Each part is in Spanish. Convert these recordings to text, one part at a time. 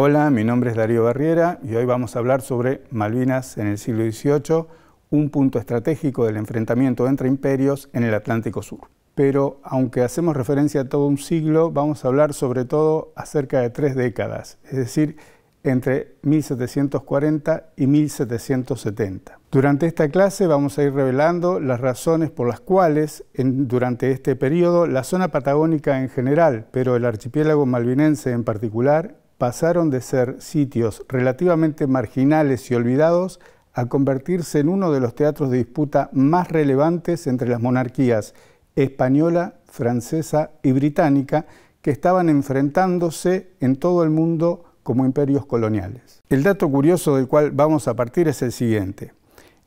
Hola, mi nombre es Darío Barriera y hoy vamos a hablar sobre Malvinas en el siglo XVIII, un punto estratégico del enfrentamiento entre imperios en el Atlántico Sur. Pero aunque hacemos referencia a todo un siglo, vamos a hablar sobre todo acerca de tres décadas, es decir, entre 1740 y 1770. Durante esta clase vamos a ir revelando las razones por las cuales durante este periodo la zona patagónica en general, pero el archipiélago malvinense en particular, pasaron de ser sitios relativamente marginales y olvidados a convertirse en uno de los teatros de disputa más relevantes entre las monarquías española, francesa y británica que estaban enfrentándose en todo el mundo como imperios coloniales. El dato curioso del cual vamos a partir es el siguiente.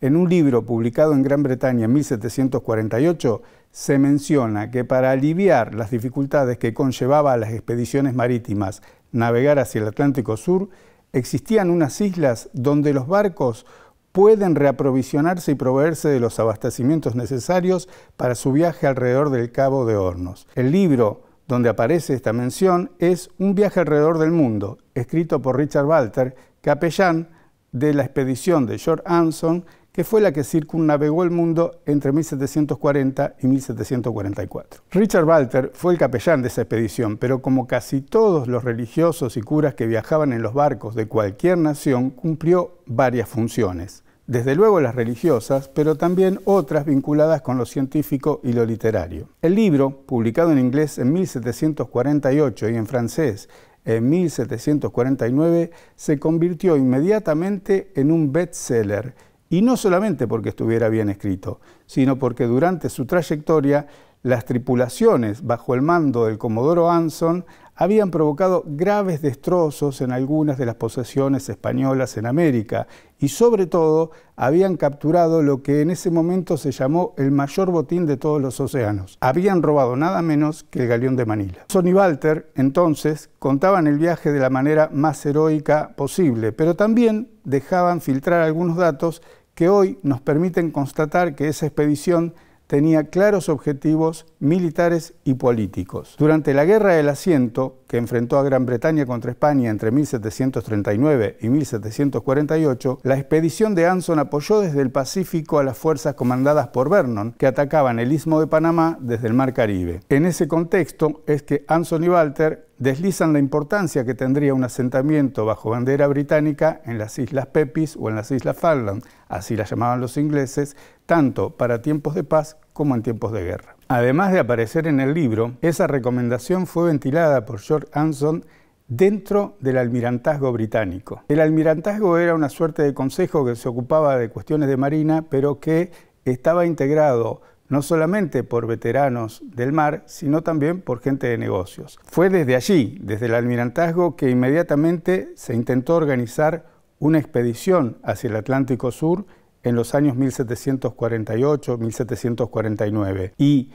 En un libro publicado en Gran Bretaña en 1748 se menciona que para aliviar las dificultades que conllevaba a las expediciones marítimas navegar hacia el Atlántico Sur, existían unas islas donde los barcos pueden reaprovisionarse y proveerse de los abastecimientos necesarios para su viaje alrededor del Cabo de Hornos. El libro donde aparece esta mención es Un viaje alrededor del mundo, escrito por Richard Walter, capellán de la expedición de George Anson que fue la que circunnavegó el mundo entre 1740 y 1744. Richard Walter fue el capellán de esa expedición, pero como casi todos los religiosos y curas que viajaban en los barcos de cualquier nación, cumplió varias funciones. Desde luego las religiosas, pero también otras vinculadas con lo científico y lo literario. El libro, publicado en inglés en 1748 y en francés en 1749, se convirtió inmediatamente en un bestseller y no solamente porque estuviera bien escrito, sino porque durante su trayectoria las tripulaciones bajo el mando del comodoro Anson habían provocado graves destrozos en algunas de las posesiones españolas en América y sobre todo habían capturado lo que en ese momento se llamó el mayor botín de todos los océanos. Habían robado nada menos que el galeón de Manila. Son y Walter, entonces, contaban el viaje de la manera más heroica posible, pero también dejaban filtrar algunos datos que hoy nos permiten constatar que esa expedición tenía claros objetivos militares y políticos. Durante la Guerra del Asiento, que enfrentó a Gran Bretaña contra España entre 1739 y 1748, la expedición de Anson apoyó desde el Pacífico a las fuerzas comandadas por Vernon, que atacaban el istmo de Panamá desde el Mar Caribe. En ese contexto es que Anson y Walter deslizan la importancia que tendría un asentamiento bajo bandera británica en las Islas Pepys o en las Islas Falkland, así las llamaban los ingleses, tanto para tiempos de paz como en tiempos de guerra. Además de aparecer en el libro, esa recomendación fue ventilada por George Anson dentro del almirantazgo británico. El almirantazgo era una suerte de consejo que se ocupaba de cuestiones de marina, pero que estaba integrado no solamente por veteranos del mar, sino también por gente de negocios. Fue desde allí, desde el almirantazgo, que inmediatamente se intentó organizar una expedición hacia el Atlántico Sur en los años 1748-1749. Y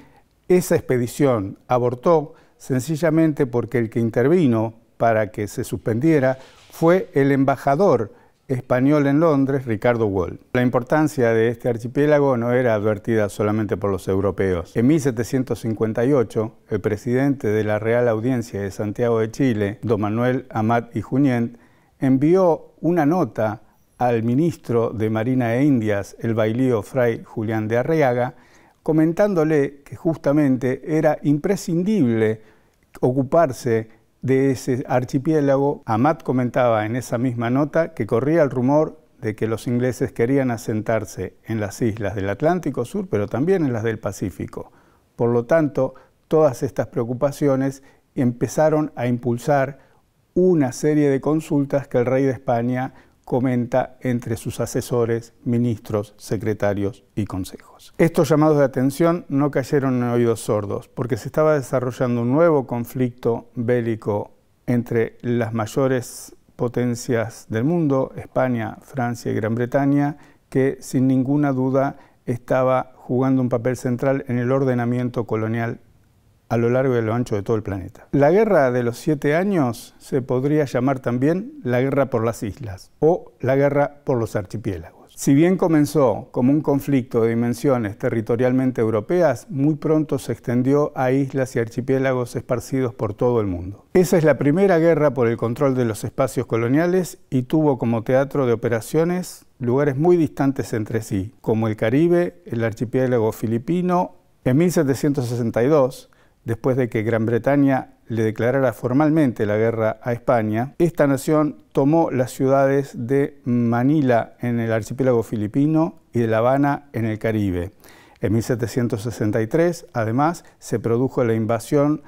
esa expedición abortó sencillamente porque el que intervino para que se suspendiera fue el embajador español en Londres, Ricardo Wall. La importancia de este archipiélago no era advertida solamente por los europeos. En 1758, el presidente de la Real Audiencia de Santiago de Chile, don Manuel Amat y Junyent, envió una nota al ministro de Marina e Indias, el bailío Fray Julián de Arriaga, comentándole que justamente era imprescindible ocuparse de ese archipiélago. Amat comentaba en esa misma nota que corría el rumor de que los ingleses querían asentarse en las islas del Atlántico Sur, pero también en las del Pacífico. Por lo tanto, todas estas preocupaciones empezaron a impulsar una serie de consultas que el rey de España comenta entre sus asesores, ministros, secretarios y consejos. Estos llamados de atención no cayeron en oídos sordos, porque se estaba desarrollando un nuevo conflicto bélico entre las mayores potencias del mundo, España, Francia y Gran Bretaña, que sin ninguna duda estaba jugando un papel central en el ordenamiento colonial a lo largo y lo ancho de todo el planeta. La guerra de los siete años se podría llamar también la guerra por las islas o la guerra por los archipiélagos. Si bien comenzó como un conflicto de dimensiones territorialmente europeas, muy pronto se extendió a islas y archipiélagos esparcidos por todo el mundo. Esa es la primera guerra por el control de los espacios coloniales y tuvo como teatro de operaciones lugares muy distantes entre sí, como el Caribe, el archipiélago filipino. En 1762, después de que Gran Bretaña le declarara formalmente la guerra a España, esta nación tomó las ciudades de Manila en el archipiélago filipino y de La Habana en el Caribe. En 1763, además, se produjo la invasión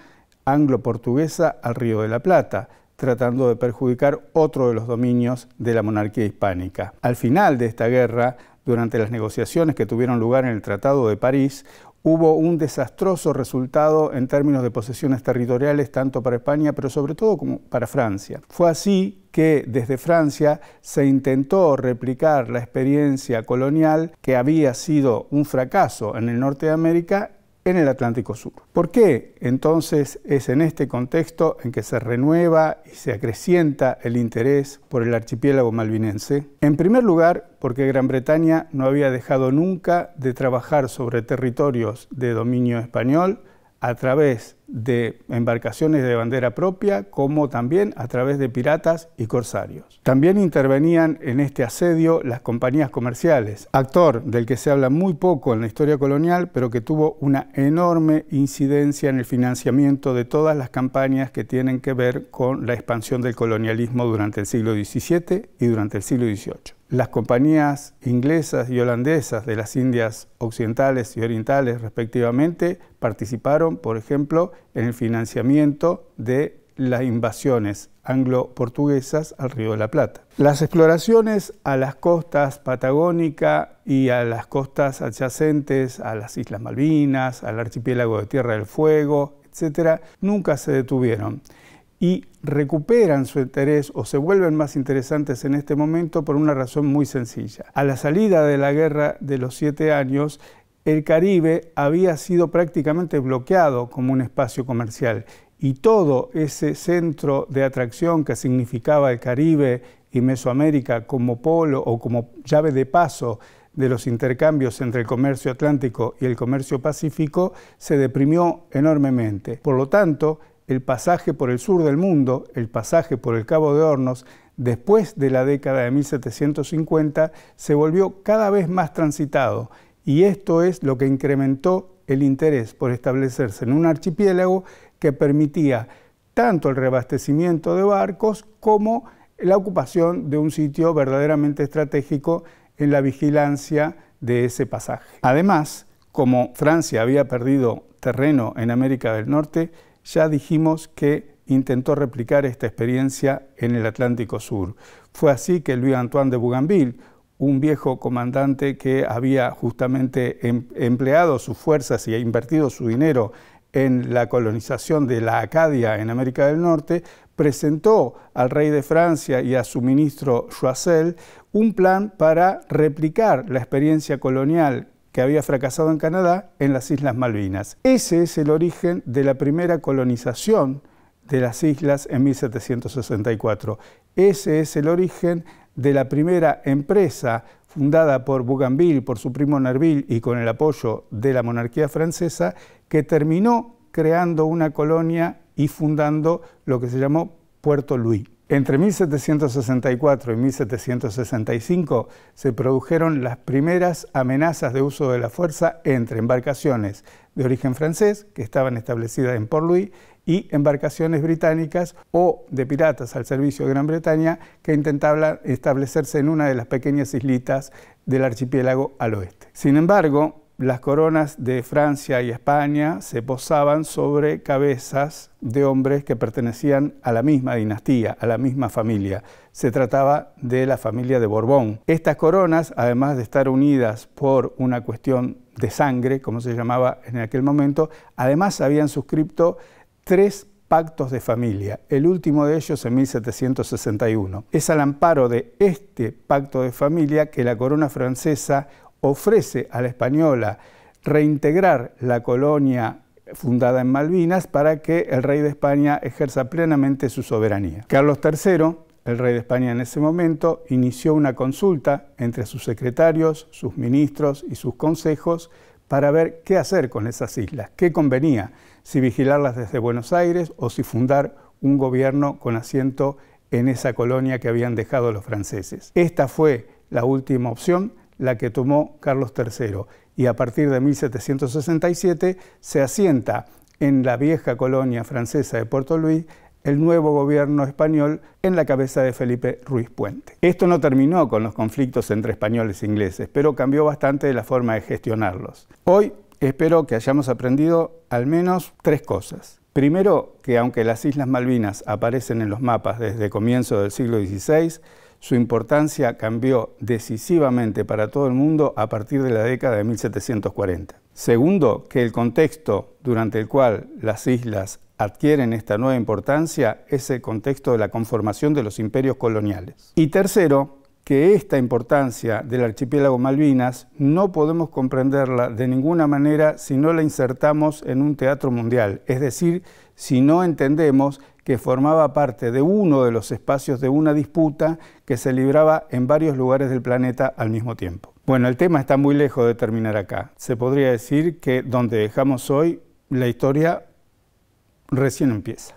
anglo-portuguesa al Río de la Plata, tratando de perjudicar otro de los dominios de la monarquía hispánica. Al final de esta guerra, durante las negociaciones que tuvieron lugar en el Tratado de París, hubo un desastroso resultado en términos de posesiones territoriales tanto para España, pero sobre todo como para Francia. Fue así que desde Francia se intentó replicar la experiencia colonial que había sido un fracaso en el norte de América en el Atlántico Sur. ¿Por qué entonces es en este contexto en que se renueva y se acrecienta el interés por el archipiélago malvinense? En primer lugar, porque Gran Bretaña no había dejado nunca de trabajar sobre territorios de dominio español a través de embarcaciones de bandera propia, como también a través de piratas y corsarios. También intervenían en este asedio las compañías comerciales, actor del que se habla muy poco en la historia colonial, pero que tuvo una enorme incidencia en el financiamiento de todas las campañas que tienen que ver con la expansión del colonialismo durante el siglo XVII y durante el siglo XVIII las compañías inglesas y holandesas de las Indias Occidentales y Orientales, respectivamente, participaron, por ejemplo, en el financiamiento de las invasiones anglo-portuguesas al Río de la Plata. Las exploraciones a las costas patagónica y a las costas adyacentes a las Islas Malvinas, al archipiélago de Tierra del Fuego, etc., nunca se detuvieron. Y recuperan su interés o se vuelven más interesantes en este momento por una razón muy sencilla. A la salida de la guerra de los siete años, el Caribe había sido prácticamente bloqueado como un espacio comercial y todo ese centro de atracción que significaba el Caribe y Mesoamérica como polo o como llave de paso de los intercambios entre el comercio atlántico y el comercio pacífico se deprimió enormemente. Por lo tanto, el pasaje por el sur del mundo, el pasaje por el Cabo de Hornos, después de la década de 1750, se volvió cada vez más transitado y esto es lo que incrementó el interés por establecerse en un archipiélago que permitía tanto el reabastecimiento de barcos como la ocupación de un sitio verdaderamente estratégico en la vigilancia de ese pasaje. Además, como Francia había perdido terreno en América del Norte, ya dijimos que intentó replicar esta experiencia en el Atlántico Sur. Fue así que Luis Antoine de Bougainville, un viejo comandante que había justamente em, empleado sus fuerzas y invertido su dinero en la colonización de la Acadia en América del Norte, presentó al rey de Francia y a su ministro Choiseul un plan para replicar la experiencia colonial que había fracasado en Canadá en las Islas Malvinas. Ese es el origen de la primera colonización de las islas en 1764. Ese es el origen de la primera empresa fundada por Bougainville, por su primo Nerville y con el apoyo de la monarquía francesa, que terminó creando una colonia y fundando lo que se llamó Puerto Louis. Entre 1764 y 1765 se produjeron las primeras amenazas de uso de la fuerza entre embarcaciones de origen francés, que estaban establecidas en Port Louis, y embarcaciones británicas o de piratas al servicio de Gran Bretaña que intentaban establecerse en una de las pequeñas islitas del archipiélago al oeste. Sin embargo, las coronas de Francia y España se posaban sobre cabezas de hombres que pertenecían a la misma dinastía, a la misma familia. Se trataba de la familia de Borbón. Estas coronas, además de estar unidas por una cuestión de sangre, como se llamaba en aquel momento, además habían suscrito tres pactos de familia, el último de ellos en 1761. Es al amparo de este pacto de familia que la corona francesa ofrece a la española reintegrar la colonia fundada en Malvinas para que el rey de España ejerza plenamente su soberanía. Carlos III, el rey de España en ese momento, inició una consulta entre sus secretarios, sus ministros y sus consejos para ver qué hacer con esas islas, qué convenía, si vigilarlas desde Buenos Aires o si fundar un gobierno con asiento en esa colonia que habían dejado los franceses. Esta fue la última opción la que tomó Carlos III y a partir de 1767 se asienta en la vieja colonia francesa de Puerto Luis el nuevo gobierno español en la cabeza de Felipe Ruiz Puente. Esto no terminó con los conflictos entre españoles e ingleses, pero cambió bastante la forma de gestionarlos. Hoy espero que hayamos aprendido al menos tres cosas. Primero, que aunque las Islas Malvinas aparecen en los mapas desde comienzo del siglo XVI, su importancia cambió decisivamente para todo el mundo a partir de la década de 1740. Segundo, que el contexto durante el cual las islas adquieren esta nueva importancia es el contexto de la conformación de los imperios coloniales. Y tercero, que esta importancia del archipiélago Malvinas no podemos comprenderla de ninguna manera si no la insertamos en un teatro mundial, es decir, si no entendemos que formaba parte de uno de los espacios de una disputa que se libraba en varios lugares del planeta al mismo tiempo. Bueno, el tema está muy lejos de terminar acá. Se podría decir que donde dejamos hoy, la historia recién empieza.